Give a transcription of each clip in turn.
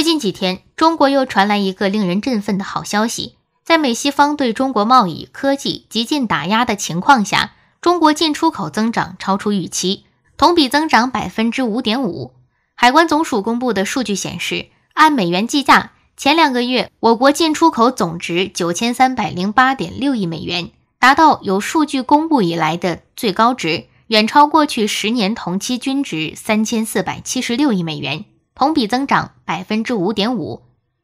最近几天，中国又传来一个令人振奋的好消息。在美西方对中国贸易、科技极尽打压的情况下，中国进出口增长超出预期，同比增长百分之五点五。海关总署公布的数据显示，按美元计价，前两个月我国进出口总值九千三百零八点六亿美元，达到有数据公布以来的最高值，远超过去十年同期均值三千四百七十六亿美元。同比增长百分之五点五，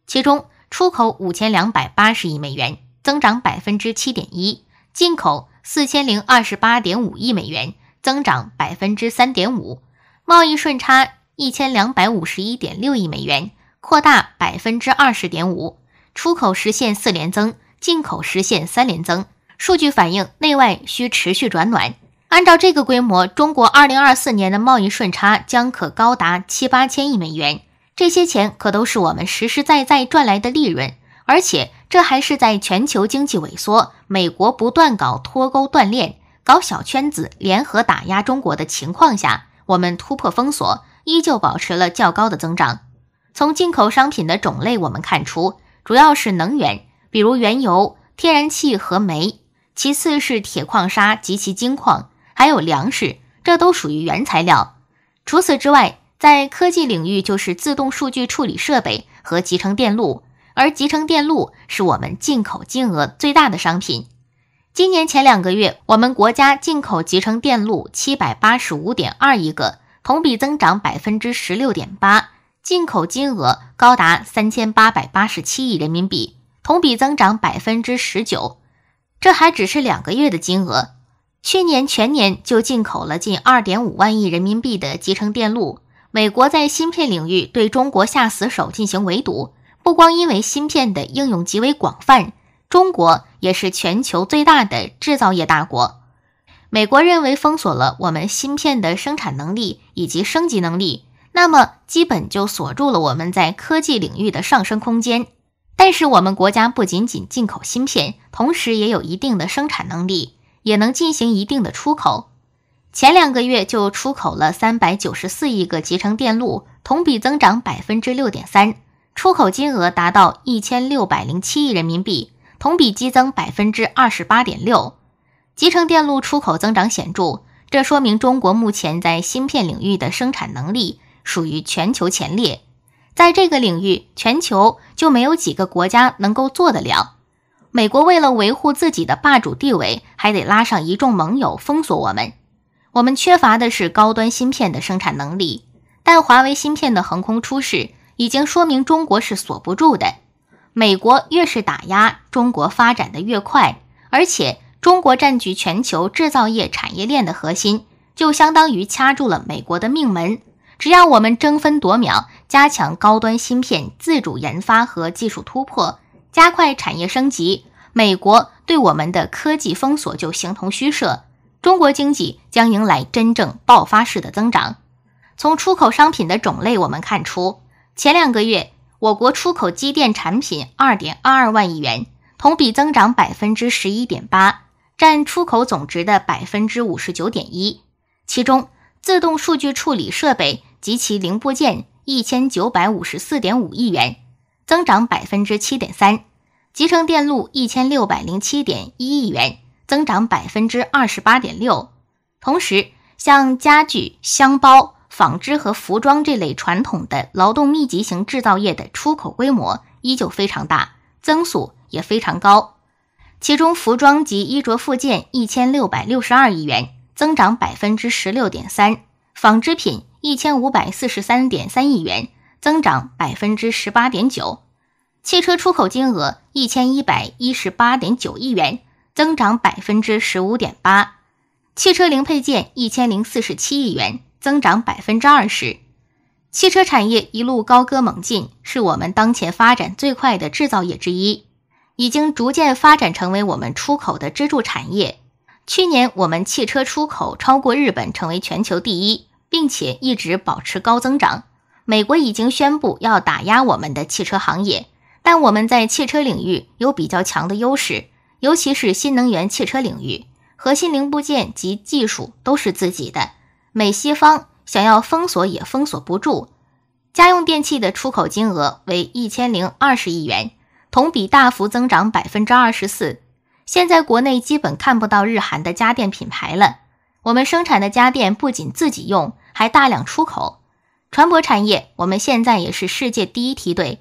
其中出口五千两百八十亿美元，增长百分之七点一；进口四千零二十八点五亿美元，增长百分之三点五；贸易顺差一千两百五十一点六亿美元，扩大百分之二十点五。出口实现四连增，进口实现三连增。数据反映内外需持续转暖。按照这个规模，中国二零二四年的贸易顺差将可高达七八千亿美元。这些钱可都是我们实实在在赚来的利润，而且这还是在全球经济萎缩、美国不断搞脱钩断链、搞小圈子联合打压中国的情况下，我们突破封锁，依旧保持了较高的增长。从进口商品的种类，我们看出，主要是能源，比如原油、天然气和煤；其次是铁矿砂及其金矿。还有粮食，这都属于原材料。除此之外，在科技领域就是自动数据处理设备和集成电路，而集成电路是我们进口金额最大的商品。今年前两个月，我们国家进口集成电路七百八十五点二亿个，同比增长百分之十六点八，进口金额高达三千八百八十七亿人民币，同比增长百分之十九。这还只是两个月的金额。去年全年就进口了近二点五万亿人民币的集成电路。美国在芯片领域对中国下死手进行围堵，不光因为芯片的应用极为广泛，中国也是全球最大的制造业大国。美国认为封锁了我们芯片的生产能力以及升级能力，那么基本就锁住了我们在科技领域的上升空间。但是我们国家不仅仅进口芯片，同时也有一定的生产能力。也能进行一定的出口，前两个月就出口了三百九十四亿个集成电路，同比增长百分之六点三，出口金额达到一千六百零七亿人民币，同比激增百分之二十八点六。集成电路出口增长显著，这说明中国目前在芯片领域的生产能力属于全球前列，在这个领域，全球就没有几个国家能够做得了。美国为了维护自己的霸主地位，还得拉上一众盟友封锁我们。我们缺乏的是高端芯片的生产能力，但华为芯片的横空出世已经说明中国是锁不住的。美国越是打压，中国发展的越快，而且中国占据全球制造业产业链的核心，就相当于掐住了美国的命门。只要我们争分夺秒，加强高端芯片自主研发和技术突破。加快产业升级，美国对我们的科技封锁就形同虚设。中国经济将迎来真正爆发式的增长。从出口商品的种类，我们看出，前两个月我国出口机电产品二点二二万亿元，同比增长百分之十一点八，占出口总值的百分之五十九点一。其中，自动数据处理设备及其零部件一千九百五十四点五亿元。增长百分之七点三，集成电路一千六百零七点一亿元，增长百分之二十八点六。同时，像家具、箱包、纺织和服装这类传统的劳动密集型制造业的出口规模依旧非常大，增速也非常高。其中，服装及衣着附件一千六百六十二亿元，增长百分之十六点三；纺织品一千五百四十三点三亿元。增长百分之十八点九，汽车出口金额一千一百一十八点九亿元，增长百分之十五点八。汽车零配件一千零四十七亿元，增长百分之二十。汽车产业一路高歌猛进，是我们当前发展最快的制造业之一，已经逐渐发展成为我们出口的支柱产业。去年我们汽车出口超过日本，成为全球第一，并且一直保持高增长。美国已经宣布要打压我们的汽车行业，但我们在汽车领域有比较强的优势，尤其是新能源汽车领域，核心零部件及技术都是自己的。美西方想要封锁也封锁不住。家用电器的出口金额为一千零二十亿元，同比大幅增长百分之二十四。现在国内基本看不到日韩的家电品牌了，我们生产的家电不仅自己用，还大量出口。船舶产业，我们现在也是世界第一梯队，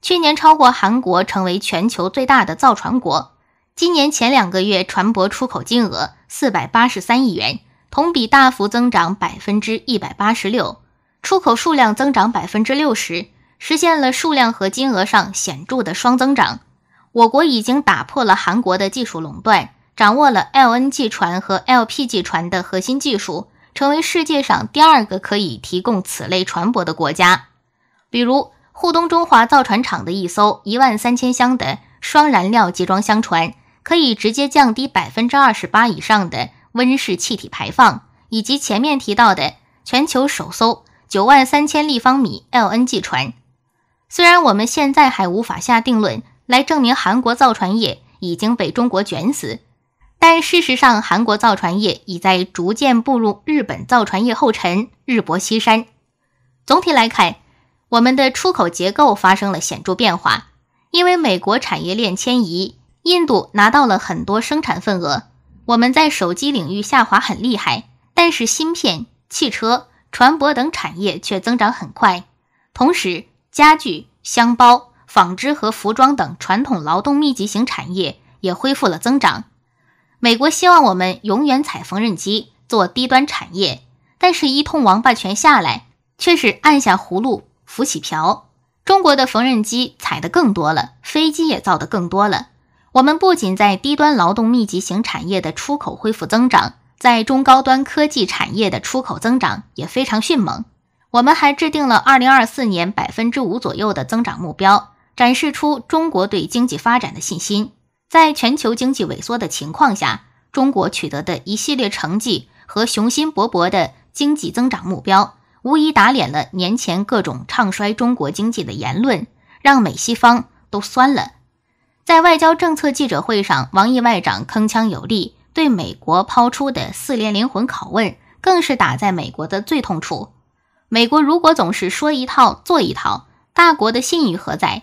去年超过韩国成为全球最大的造船国。今年前两个月，船舶出口金额四百八十三亿元，同比大幅增长百分之一百八十六，出口数量增长百分之六十，实现了数量和金额上显著的双增长。我国已经打破了韩国的技术垄断，掌握了 LNG 船和 LPG 船的核心技术。成为世界上第二个可以提供此类船舶的国家，比如沪东中华造船厂的一艘一万三千箱的双燃料集装箱船，可以直接降低百分之二十八以上的温室气体排放，以及前面提到的全球首艘九万三千立方米 LNG 船。虽然我们现在还无法下定论来证明韩国造船业已经被中国卷死。但事实上，韩国造船业已在逐渐步入日本造船业后尘，日薄西山。总体来看，我们的出口结构发生了显著变化，因为美国产业链迁移，印度拿到了很多生产份额。我们在手机领域下滑很厉害，但是芯片、汽车、船舶等产业却增长很快。同时，家具、箱包、纺织和服装等传统劳动密集型产业也恢复了增长。美国希望我们永远踩缝纫机做低端产业，但是，一通王八拳下来，却是按下葫芦浮起瓢。中国的缝纫机踩的更多了，飞机也造的更多了。我们不仅在低端劳动密集型产业的出口恢复增长，在中高端科技产业的出口增长也非常迅猛。我们还制定了二零二四年百分之五左右的增长目标，展示出中国对经济发展的信心。在全球经济萎缩的情况下，中国取得的一系列成绩和雄心勃勃的经济增长目标，无疑打脸了年前各种唱衰中国经济的言论，让美西方都酸了。在外交政策记者会上，王毅外长铿锵有力，对美国抛出的四连灵魂拷问，更是打在美国的最痛处。美国如果总是说一套做一套，大国的信誉何在？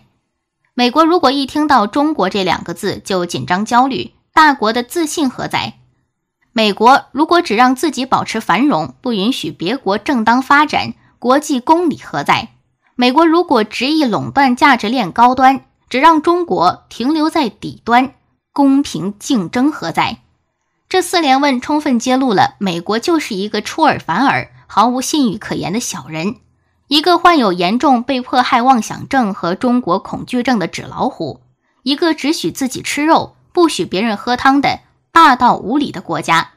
美国如果一听到中国这两个字就紧张焦虑，大国的自信何在？美国如果只让自己保持繁荣，不允许别国正当发展，国际公理何在？美国如果执意垄断价值链高端，只让中国停留在底端，公平竞争何在？这四连问充分揭露了美国就是一个出尔反尔、毫无信誉可言的小人。一个患有严重被迫害妄想症和中国恐惧症的纸老虎，一个只许自己吃肉不许别人喝汤的霸道无理的国家，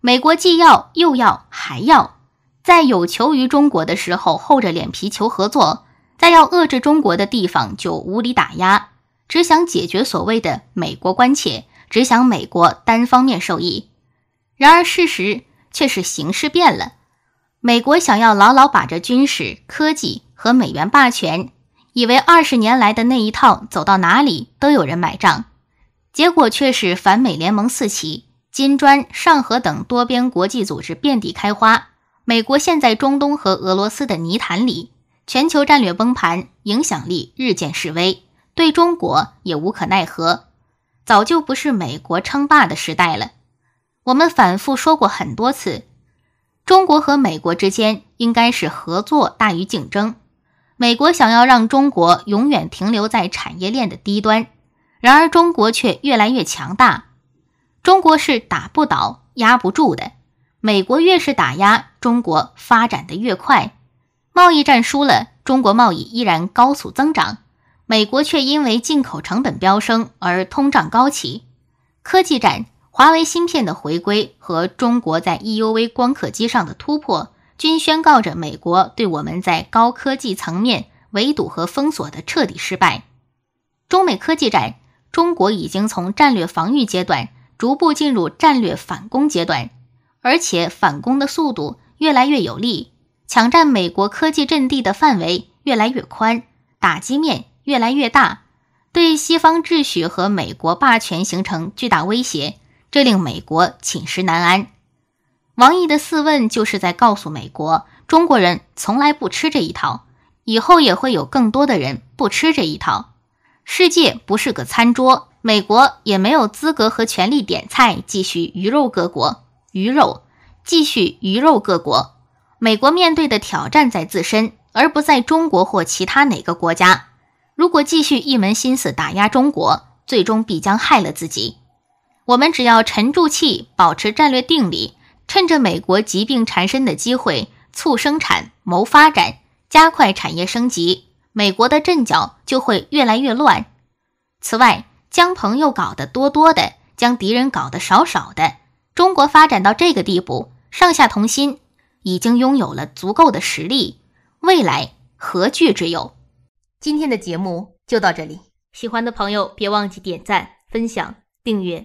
美国既要又要还要，在有求于中国的时候厚着脸皮求合作，在要遏制中国的地方就无理打压，只想解决所谓的美国关切，只想美国单方面受益。然而事实却是形势变了。美国想要牢牢把着军事科技和美元霸权，以为二十年来的那一套走到哪里都有人买账，结果却是反美联盟四起，金砖、上合等多边国际组织遍地开花。美国陷在中东和俄罗斯的泥潭里，全球战略崩盘，影响力日渐式微，对中国也无可奈何。早就不是美国称霸的时代了。我们反复说过很多次。中国和美国之间应该是合作大于竞争。美国想要让中国永远停留在产业链的低端，然而中国却越来越强大。中国是打不倒、压不住的。美国越是打压，中国发展的越快。贸易战输了，中国贸易依然高速增长，美国却因为进口成本飙升而通胀高企。科技战。华为芯片的回归和中国在 EUV 光刻机上的突破，均宣告着美国对我们在高科技层面围堵和封锁的彻底失败。中美科技战，中国已经从战略防御阶段逐步进入战略反攻阶段，而且反攻的速度越来越有力，抢占美国科技阵地的范围越来越宽，打击面越来越大，对西方秩序和美国霸权形成巨大威胁。这令美国寝食难安。王毅的四问就是在告诉美国，中国人从来不吃这一套，以后也会有更多的人不吃这一套。世界不是个餐桌，美国也没有资格和权力点菜，继续鱼肉各国，鱼肉继续鱼肉各国。美国面对的挑战在自身，而不在中国或其他哪个国家。如果继续一门心思打压中国，最终必将害了自己。我们只要沉住气，保持战略定力，趁着美国疾病缠身的机会，促生产、谋发展，加快产业升级，美国的阵脚就会越来越乱。此外，将朋友搞得多多的，将敌人搞得少少的，中国发展到这个地步，上下同心，已经拥有了足够的实力，未来何惧之有？今天的节目就到这里，喜欢的朋友别忘记点赞、分享、订阅。